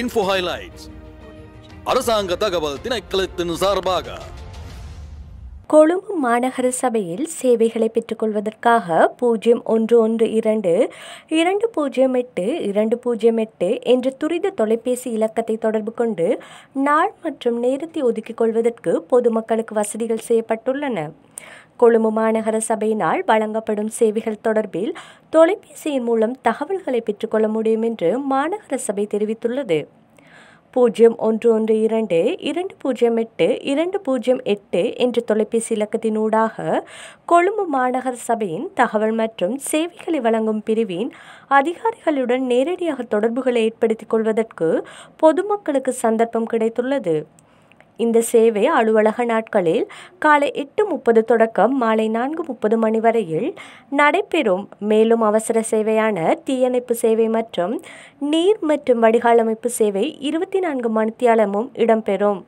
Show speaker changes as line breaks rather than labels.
ಇನ್ಫೋಹೈಲೈಟ್ಸ್ ಅರಸಾಂಗ ತಗಬಲತ್ತಿನ ಎಕ್ಕಲತ್ತಿನ sir ಭಾಗ
கொழும்பு மாநகர சபையில் சேவைகளை பெற்றுக்கொள்வதற்காக பூஜ்ஜியம் ஒன்று ஒன்று இரண்டு இரண்டு பூஜ்ஜியம் எட்டு இரண்டு பூஜ்ஜியம் எட்டு என்ற துரித தொலைபேசி இலக்கத்தை தொடர்பு கொண்டு நாள் மற்றும் நேரத்தை ஒதுக்கிக் கொள்வதற்கு பொதுமக்களுக்கு வசதிகள் செய்யப்பட்டுள்ளன கொழும்பு மாநகர சபையினால் வழங்கப்படும் சேவைகள் தொடர்பில் தொலைபேசியின் மூலம் தகவல்களை பெற்றுக்கொள்ள முடியும் என்று மாநகர சபை தெரிவித்துள்ளது பூஜ்ஜியம் ஒன்று ஒன்று இரண்டு இரண்டு பூஜ்ஜியம் எட்டு இரண்டு பூஜ்ஜியம் எட்டு என்ற தொலைபேசி இலக்கத்தினூடாக கொழும்பு மாநகர சபையின் தகவல் மற்றும் சேவைகளை வழங்கும் பிரிவின் அதிகாரிகளுடன் நேரடியாக தொடர்புகளை ஏற்படுத்திக் கொள்வதற்கு பொதுமக்களுக்கு சந்தர்ப்பம் கிடைத்துள்ளது இந்த சேவை அலுவலக நாட்களில் காலை எட்டு முப்பது தொடக்கம் மாலை நான்கு முப்பது மணி வரையில் நடைபெறும் மேலும் அவசர சேவையான தீயணைப்பு சேவை மற்றும் நீர் மற்றும் வடிகாலமைப்பு சேவை இருபத்தி நான்கு மணித்தியாலமும் இடம்பெறும்